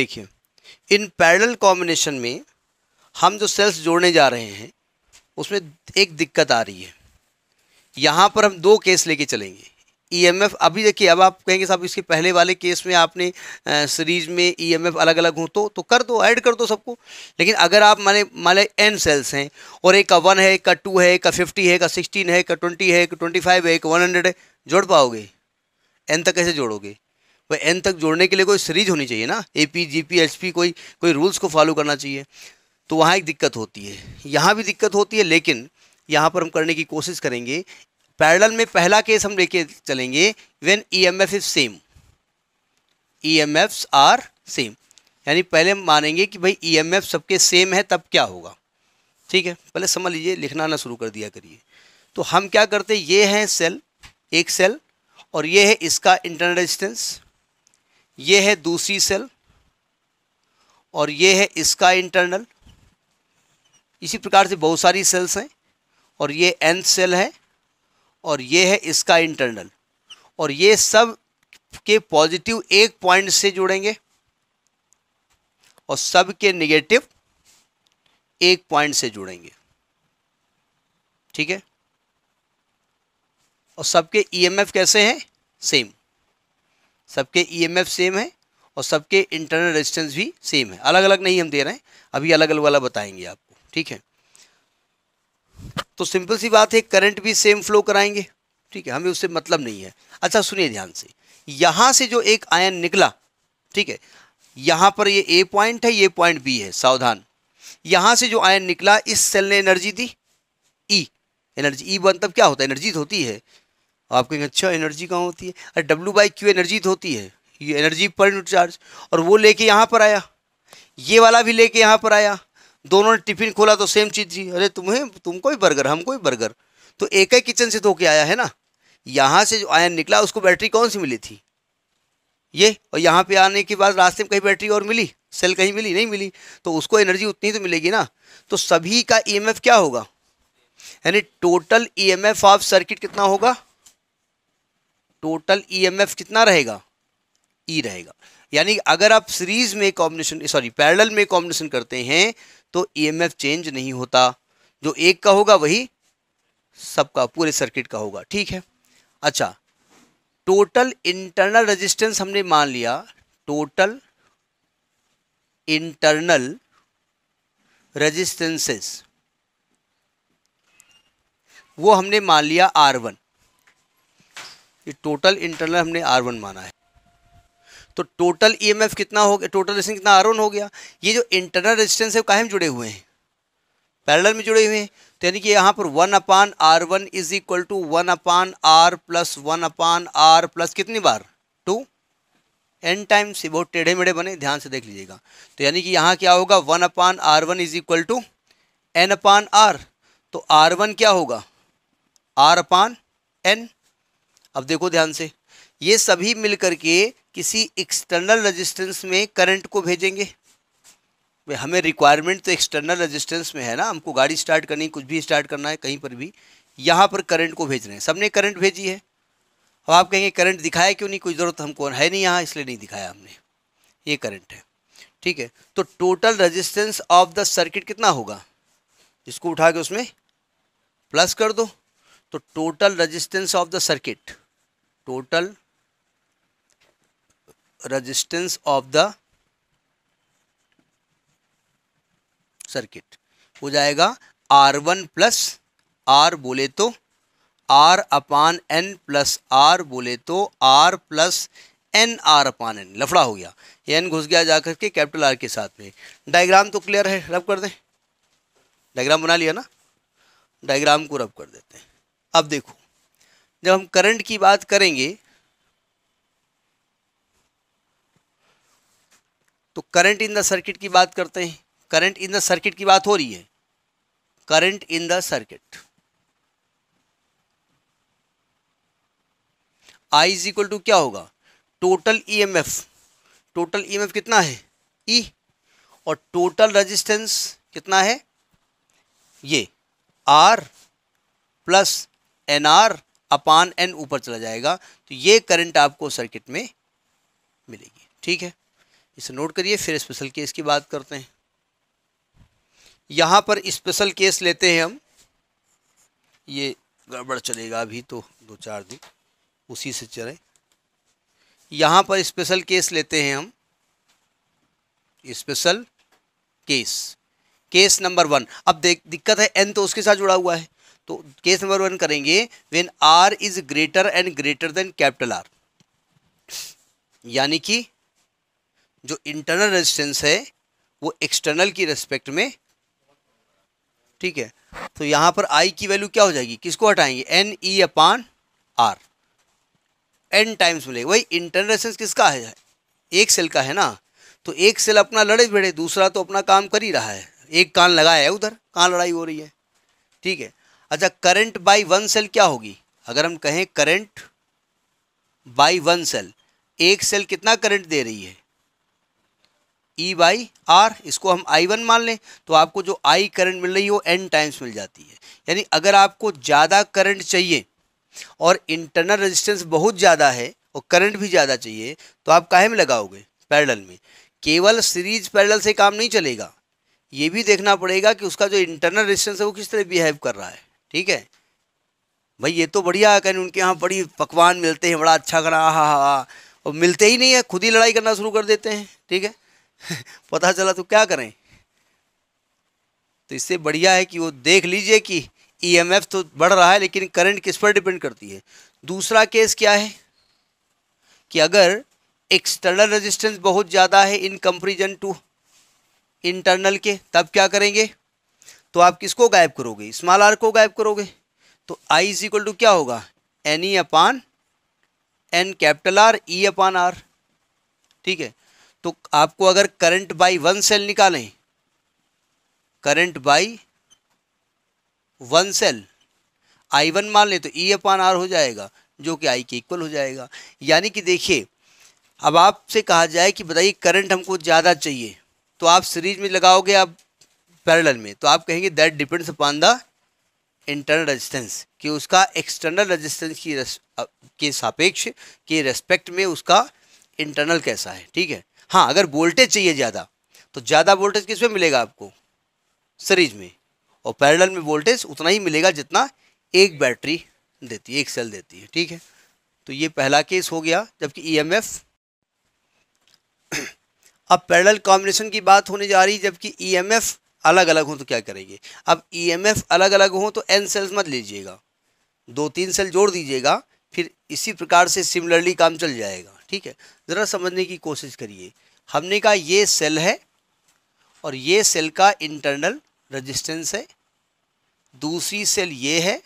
देखिए in parallel combination में हम जो सेल्स जोड़ने जा रहे हैं उसमें एक दिक्कत आ रही है यहाँ पर हम दो केस लेके चलेंगे ईएमएफ e अभी देखिए अब आप कहेंगे साहब इसके पहले वाले केस में आपने सीरीज में ईएमएफ e अलग अलग हो तो तो कर दो ऐड कर दो सबको लेकिन अगर आप माने माने एन सेल्स हैं और एक का वन है एक का टू है एक का फिफ्टी है एक का सिक्सटीन है एक का ट्वेंटी है एक ट्वेंटी फाइव है एक वन हंड्रेड है जोड़ पाओगे एन तक कैसे जोड़ोगे वह एन तक जोड़ने के लिए कोई सीरीज होनी चाहिए ना A P G P H P कोई कोई रूल्स को फॉलो करना चाहिए तो वहाँ एक दिक्कत होती है यहाँ भी दिक्कत होती है लेकिन यहाँ पर हम करने की कोशिश करेंगे पैरल में पहला केस हम लेके चलेंगे when E M F is same E M F are same यानी पहले हम मानेंगे कि भाई ई एम एफ सबके सेम है तब क्या होगा ठीक है पहले समझ लीजिए लिखना ना शुरू कर दिया करिए तो हम क्या करते ये हैं सेल एक सेल और ये है इसका इंटरनल रेजिस्टेंस ये है दूसरी सेल और ये है इसका इंटरनल इसी प्रकार से बहुत सारी सेल्स हैं और ये एन सेल है और ये है इसका इंटरनल और ये सब के पॉजिटिव एक पॉइंट से जुड़ेंगे और सब के निगेटिव एक पॉइंट से जुड़ेंगे ठीक है और सबके ईएमएफ e कैसे हैं सेम सबके ईएमएफ सेम है और सबके इंटरनल रेजिस्टेंस भी सेम है अलग अलग नहीं हम दे रहे हैं अभी अलग अलग वाला बताएंगे आपको ठीक है तो सिंपल सी बात है करंट भी सेम फ्लो कराएंगे ठीक है हमें उससे मतलब नहीं है अच्छा सुनिए ध्यान से यहाँ से जो एक आयन निकला ठीक है यहाँ पर ये ए पॉइंट है ये पॉइंट बी है सावधान यहाँ से जो आयन निकला इस सेल ने एनर्जी दी ई एनर्जी ई बन तब क्या होता है एनर्जी तो होती है आपको एक अच्छा एनर्जी कहाँ होती है अरे डब्ल्यू बाई क्यू एनर्जी तो होती है ये एनर्जी पर यूनिट चार्ज और वो लेके यहाँ पर आया ये वाला भी लेके यहाँ पर आया दोनों ने टिफिन खोला तो सेम चीज़ थी अरे तुम्हें तुमको ही बर्गर हमको ही बर्गर तो एक ही किचन से धोके आया है ना यहाँ से जो आयन निकला उसको बैटरी कौन सी मिली थी ये और यहाँ पे आने के बाद रास्ते में कहीं बैटरी और मिली सेल कहीं मिली नहीं मिली तो उसको एनर्जी उतनी तो मिलेगी ना तो सभी का ईएमएफ e क्या होगा यानी टोटल ईएमएफ ऑफ सर्किट कितना होगा टोटल ईएमएफ e कितना रहेगा ई e रहेगा यानी अगर आप सीरीज में कॉम्बिनेशन सॉरी पैरेलल में कॉम्बिनेशन करते हैं तो ईएमएफ e चेंज नहीं होता जो एक का होगा वही सबका पूरे सर्किट का होगा ठीक है अच्छा टोटल इंटरनल रेजिस्टेंस हमने मान लिया टोटल इंटरनल रेजिस्टेंसेस वो हमने मान लिया आर वन ये टोटल इंटरनल हमने आर वन माना है तो टोटल ई e कितना हो गया टोटल रेजिस्टेंस कितना आर वन हो गया ये जो इंटरनल रेजिस्टेंस है वो में जुड़े हुए हैं पैरेलल में जुड़े हुए हैं तो यानी कि यहाँ पर one upon R one is equal to one upon R plus one upon R plus कितनी बार टू एन टाइम्स ये बहुत टेढ़े मेढ़े बने ध्यान से देख लीजिएगा तो यानी कि यहाँ क्या होगा one upon R one is equal to n upon R तो आर वन क्या होगा आर अपान एन अब देखो ध्यान से ये सभी मिलकर के किसी एक्सटर्नल रजिस्टेंस में करंट को भेजेंगे हमें रिक्वायरमेंट तो एक्सटर्नल रजिस्टेंस में है ना हमको गाड़ी स्टार्ट करनी कुछ भी स्टार्ट करना है कहीं पर भी यहाँ पर करंट को भेज रहे हैं सबने करंट भेजी है अब आप कहेंगे करंट दिखाया क्यों नहीं कोई ज़रूरत हमको है नहीं यहाँ इसलिए नहीं दिखाया हमने ये करंट है ठीक है तो total resistance of the circuit कितना होगा इसको उठा के उसमें प्लस कर दो तो total resistance of the circuit total resistance of the circuit हो जाएगा आर वन प्लस आर बोले तो R upon n plus R बोले तो R plus n R upon n लफड़ा हो गया ये एन घुस गया जाकर के कैपिटल आर के साथ में डायग्राम तो क्लियर है रब कर दें डायग्राम बना लिया ना डायग्राम को रब कर देते हैं अब देखो जब हम करंट की बात करेंगे तो करंट इन द सर्किट की बात करते हैं करंट इन द सर्किट की बात हो रही है current in the circuit I is equal to क्या होगा total E M F total E M F कितना है ई e, और टोटल रजिस्टेंस कितना है ये R plus n R upon n ऊपर चला जाएगा तो ये करंट आपको सर्किट में मिलेगी ठीक है इसे नोट करिए फिर स्पेशल केस की बात करते हैं यहाँ पर स्पेशल केस लेते हैं हम ये गड़बड़ चलेगा अभी तो दो चार दिन उसी से चलें यहाँ पर स्पेशल केस लेते हैं हम special case case number one अब देख दिक्कत है एन तो उसके साथ जुड़ा हुआ है तो केस नंबर वन करेंगे when R is greater and greater than capital R यानी कि जो इंटरनल रेजिस्टेंस है वो एक्सटर्नल की रेस्पेक्ट में ठीक है तो यहां पर आई की वैल्यू क्या हो जाएगी किसको हटाएंगे n E upon R n times मिलेगा वही इंटरनल रेजिस्टेंस किसका है एक सेल का है ना तो एक सेल अपना लड़े भिड़े दूसरा तो अपना काम कर ही रहा है एक कान लगाया है उधर कहाँ लड़ाई हो रही है ठीक है अच्छा करंट बाई वन सेल क्या होगी अगर हम कहें करंट बाई वन सेल एक सेल कितना करंट दे रही है ई बाई आर इसको हम आई वन मान लें तो आपको जो आई करंट मिल रही है वो एन टाइम्स मिल जाती है यानी अगर आपको ज़्यादा करंट चाहिए और इंटरनल रेजिस्टेंस बहुत ज़्यादा है और करंट भी ज़्यादा चाहिए तो आप काहे में लगाओगे पैरल में केवल सीरीज पैरल से काम नहीं चलेगा ये भी देखना पड़ेगा कि उसका जो इंटरनल रेजिस्टेंस है वो किस तरह बिहेव कर रहा है ठीक है भाई ये तो बढ़िया है कहीं उनके यहाँ बड़ी पकवान मिलते हैं बड़ा अच्छा करा हा हा और मिलते ही नहीं है खुद ही लड़ाई करना शुरू कर देते हैं ठीक है पता चला तो क्या करें तो इससे बढ़िया है कि वो देख लीजिए कि ईएमएफ e तो बढ़ रहा है लेकिन करंट किस पर डिपेंड करती है दूसरा केस क्या है कि अगर एक्सटर्नल रेजिस्टेंस बहुत ज़्यादा है इन कंपेरिजन टू इंटरनल के तब क्या करेंगे तो आप किसको गायब करोगे स्मॉल आर को गायब करोगे तो आई इज इक्वल टू क्या होगा n E upon n capital R E upon R ठीक है तो आपको अगर करंट बाई वन सेल निकालें current by one cell I one मान लें तो ई अपान आर हो जाएगा जो कि आई के इक्वल हो जाएगा यानी कि देखिए अब आपसे कहा जाए कि बताइए करंट हमको ज़्यादा चाहिए तो आप सीरीज में लगाओगे आप पैरेलल में तो आप कहेंगे that depends upon the internal resistance कि उसका एक्सटर्नल रेजिस्टेंस की रस, के सापेक्ष के रेस्पेक्ट में उसका इंटरनल कैसा है ठीक है हाँ अगर वोल्टेज चाहिए ज़्यादा तो ज़्यादा वोल्टेज किस में मिलेगा आपको सीरीज में और पैरेलल में वोल्टेज उतना ही मिलेगा जितना एक बैटरी देती है एक सेल देती है ठीक है तो ये पहला केस हो गया जबकि एफ e अब पैरेलल कॉम्बिनेशन की बात होने जा रही है जबकि एफ e अलग अलग हों तो क्या करेंगे अब ई e अलग अलग हों तो एन सेल्स मत लीजिएगा दो तीन सेल जोड़ दीजिएगा फिर इसी प्रकार से सिमिलरली काम चल जाएगा ठीक है ज़रा समझने की कोशिश करिए हमने कहा ये सेल है और ये सेल का इंटरनल रजिस्टेंस है दूसरी सेल ये है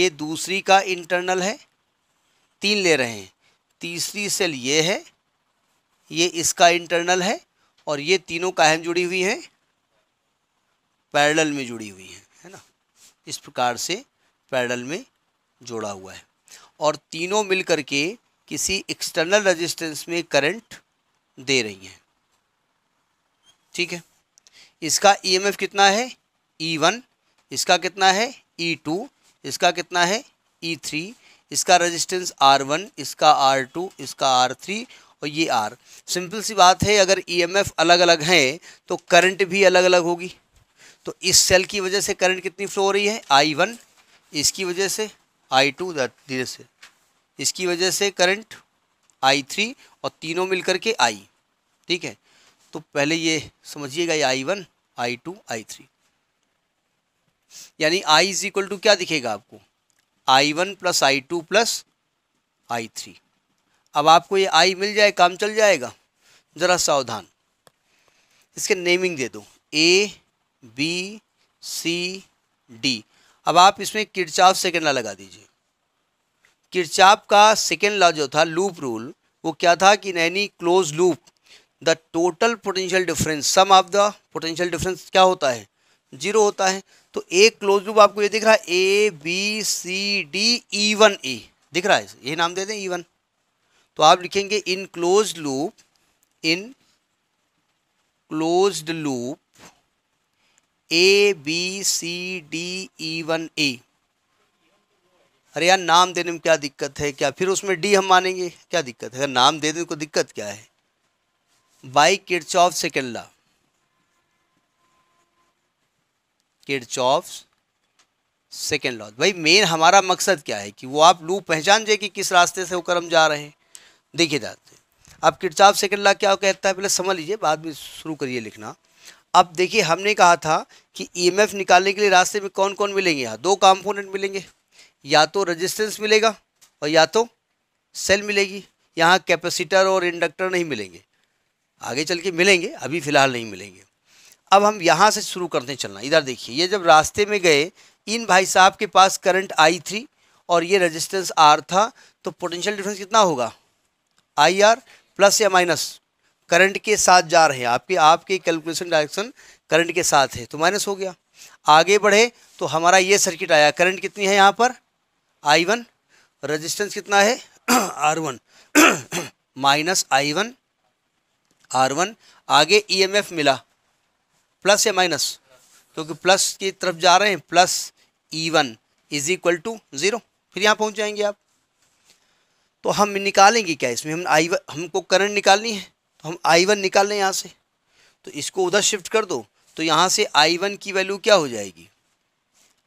ये दूसरी का इंटरनल है तीन ले रहे हैं तीसरी सेल ये है ये इसका इंटरनल है और ये तीनों काहम जुड़ी हुई हैं पैरल में जुड़ी हुई हैं है ना इस प्रकार से पैरल में जोड़ा हुआ है और तीनों मिलकर के किसी एक्सटर्नल रेजिस्टेंस में करंट दे रही हैं ठीक है इसका ईएमएफ e कितना है ई e वन इसका कितना है ई e टू इसका कितना है ई थ्री इसका रेजिस्टेंस आर वन इसका आर टू इसका आर थ्री और ये आर सिंपल सी बात है अगर ईएमएफ अलग अलग हैं तो करंट भी अलग अलग होगी तो इस सेल की वजह से करंट कितनी फ्लो हो रही है आई वन इसकी वजह से आई टू धीरे से इसकी वजह से करंट आई थ्री और तीनों मिलकर के आई ठीक है तो पहले ये समझिएगा ये I one I two I three यानी आई इज इक्वल टू क्या दिखेगा आपको I one plus I two plus I three अब आपको ये आई मिल जाए काम चल जाएगा ज़रा सावधान इसके नेमिंग दे दो ए बी सी डी अब आप इसमें किरचाप सेकेंड ला लगा दीजिए किरचाप का सेकेंड लॉ जो था लूप रूल वो क्या था कि in any close loop the total potential difference sum of the potential difference क्या होता है जीरो होता है तो एक क्लोज लूप आपको ये दिख रहा है A B C D E one E दिख रहा है ये नाम दे दें ई e वन तो आप लिखेंगे in close loop in closed loop A B C D E one A अरे यार नाम देने में क्या दिक्कत है क्या फिर उसमें डी हम मानेंगे क्या दिक्कत है अगर नाम दे देने को तो दिक्कत क्या है by kids of second law kids of second law भाई मेन हमारा मकसद क्या है कि वो आप लू पहचान जाए कि किस रास्ते से वो कर्म जा रहे हैं देखिए जाते आप किड्स ऑफ सेकेंड लॉ क्या कहता है पहले समझ लीजिए बाद में शुरू करिए लिखना अब देखिए हमने कहा था कि ईएमएफ e निकालने के लिए रास्ते में कौन कौन मिलेंगे यहाँ दो कॉम्पोनेंट मिलेंगे या तो रजिस्टेंस मिलेगा और या तो सेल मिलेगी यहाँ कैपेसिटर और इंडक्टर नहीं मिलेंगे आगे चल के मिलेंगे अभी फ़िलहाल नहीं मिलेंगे अब हम यहाँ से शुरू करते हैं चलना इधर देखिए ये जब रास्ते में गए इन भाई साहब के पास करंट आई थ्री और ये रेजिस्टेंस आर था तो पोटेंशियल डिफरेंस कितना होगा आई आर प्लस या माइनस करंट के साथ जा रहे हैं आपके आपके कैलकुलेशन डायरेक्शन करंट के साथ है तो माइनस हो गया आगे बढ़े तो हमारा ये सर्किट आया करंट कितनी है यहाँ पर आई वन रजिस्टेंस कितना है R one minus I one R one आगे ईएमएफ e मिला प्लस या माइनस क्योंकि प्लस की तरफ जा रहे हैं plus E one is equal to zero फिर यहाँ पहुँच जाएंगे आप तो हम निकालेंगे क्या इसमें हम आई हमको करंट निकालनी है हम आई वन निकाल लें यहाँ से तो इसको उधर शिफ्ट कर दो तो यहाँ से आई वन की वैल्यू क्या हो जाएगी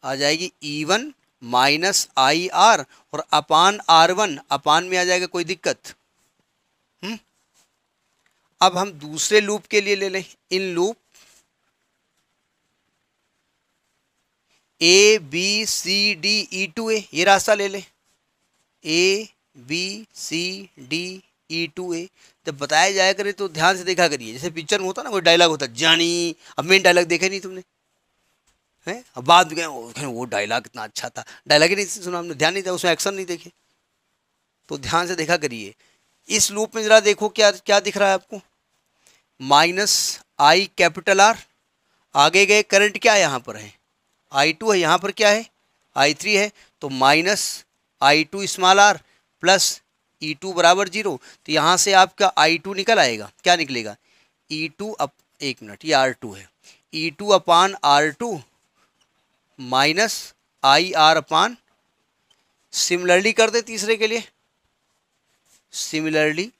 आ जाएगी E one minus I R और अपान आर वन अपान में आ जाएगा कोई दिक्कत हम्म अब हम दूसरे लूप के लिए ले लें in loop A B C D E two A ये रास्ता ले लें A B C D E two A जब बताया जाया करे तो ध्यान से देखा करिए जैसे पिक्चर में होता ना कोई डायलॉग होता जानी अब मेन डायलॉग देखे नहीं तुमने है अब बाद में वो डायलॉग इतना अच्छा था डायलॉग ही नहीं सुना हमने ध्यान नहीं था उसमें एक्शन नहीं देखे तो ध्यान से देखा करिए इस लूप में ज़रा देखो क्या क्या दिख रहा है आपको माइनस आई कैपिटल आर आगे गए करंट क्या यहाँ पर है आई टू है यहाँ पर क्या है आई थ्री है तो minus I two small R plus E e two बराबर जीरो तो यहाँ से आपका आई टू निकल आएगा क्या निकलेगा ई e टू अप एक मिनट ये आर टू है E e two upon R two minus I R upon similarly कर दे तीसरे के लिए सिमिलरली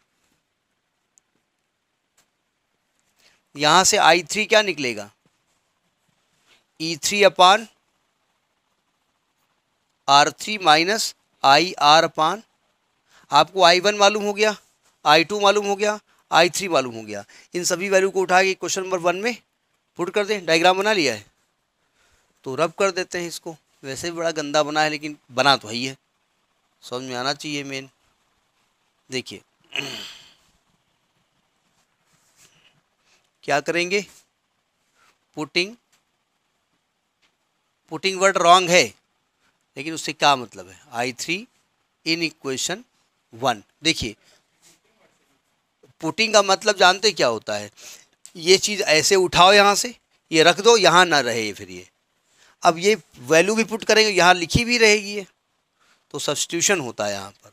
यहाँ से आई थ्री क्या निकलेगा E three upon R three minus I R upon आपको आई वन मालूम हो गया आई टू मालूम हो गया आई थ्री मालूम हो गया इन सभी वैल्यू को उठा के क्वेश्चन नंबर वन में पुट कर दें डायग्राम बना लिया है तो रब कर देते हैं इसको वैसे भी बड़ा गंदा बना है लेकिन बना तो है ही है समझ में आना चाहिए मेन देखिए क्या करेंगे पुटिंग पुटिंग वर्ड रॉन्ग है लेकिन उससे क्या मतलब है I three in equation one देखिए पुटिंग का मतलब जानते क्या होता है ये चीज़ ऐसे उठाओ यहाँ से ये रख दो यहाँ ना रहे फिर ये अब ये वैल्यू भी पुट करेंगे यहाँ लिखी भी रहेगी ये तो सब्सटीट्यूशन होता है यहाँ पर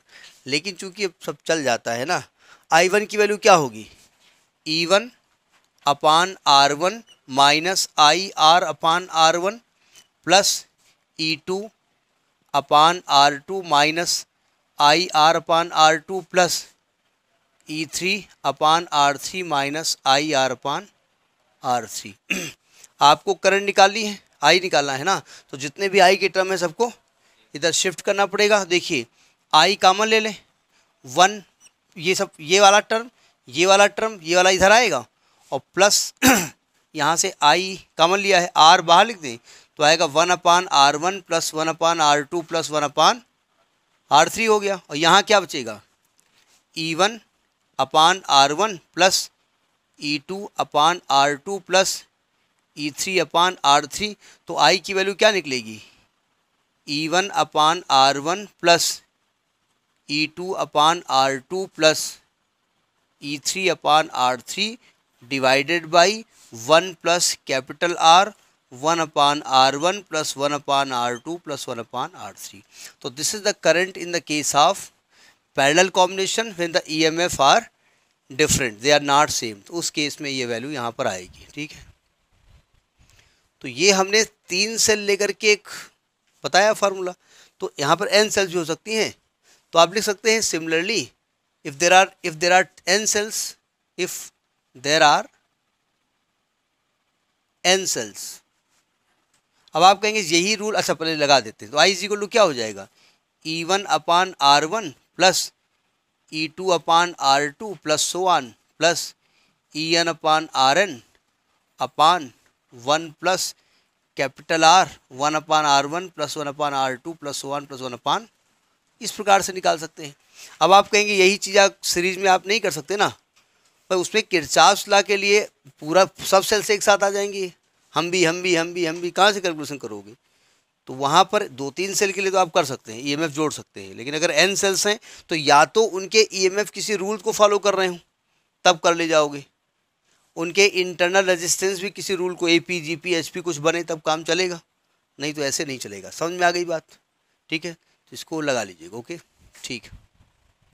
लेकिन चूंकि अब सब चल जाता है ना आई वन की वैल्यू क्या होगी E one upon R one minus I R upon R one plus E two upon R two minus I R upon R two plus E three upon R three minus I R upon R three आपको current निकालनी है आई निकालना है ना तो जितने भी आई के टर्म है सबको इधर शिफ्ट करना पड़ेगा देखिए आई कामन ले लें वन ये सब ये वाला टर्म ये वाला टर्म ये वाला इधर आएगा और प्लस यहाँ से आई कामन लिया है आर बाहर लिख दें तो आएगा one upon R one plus one upon R two plus one upon R three हो गया और यहाँ क्या बचेगा E one upon R one plus E two upon R two plus E three upon R three तो I की value क्या निकलेगी E one upon R one plus E two upon R two plus E three upon R three divided by one plus capital R one upon R one plus one upon R two plus one upon R three तो this is the current in the case of parallel combination when the E M F are different they are not same तो उस case में ये value यहाँ पर आएगी ठीक है तो ये हमने तीन सेल लेकर के एक बताया फार्मूला तो यहाँ पर एन सेल्स भी हो सकती हैं तो आप लिख सकते हैं similarly if there are if there are N cells if there are N cells अब आप कहेंगे यही रूल अच्छा पहले लगा देते तो आई इज टू क्या हो जाएगा E one upon R one plus E two upon R two plus so on plus E N upon R N upon one plus capital R one upon R one plus one upon R two plus so on plus one upon इस प्रकार से निकाल सकते हैं अब आप कहेंगे यही चीज़ आप सीरीज में आप नहीं कर सकते ना पर उसमें किरचास ला के लिए पूरा सब सेल्स से एक साथ आ जाएंगी हम भी हम भी हम भी हम भी कहाँ से कैलकुलेशन करोगे तो वहाँ पर दो तीन सेल के लिए तो आप कर सकते हैं ईएमएफ e जोड़ सकते हैं लेकिन अगर एन सेल्स हैं तो या तो उनके ईएमएफ e किसी रूल को फॉलो कर रहे हों तब कर ले जाओगे उनके इंटरनल रेजिस्टेंस भी किसी रूल को A P G P H P कुछ बने तब काम चलेगा नहीं तो ऐसे नहीं चलेगा समझ में आ गई बात ठीक है तो इसको लगा लीजिएगा ओके ठीक है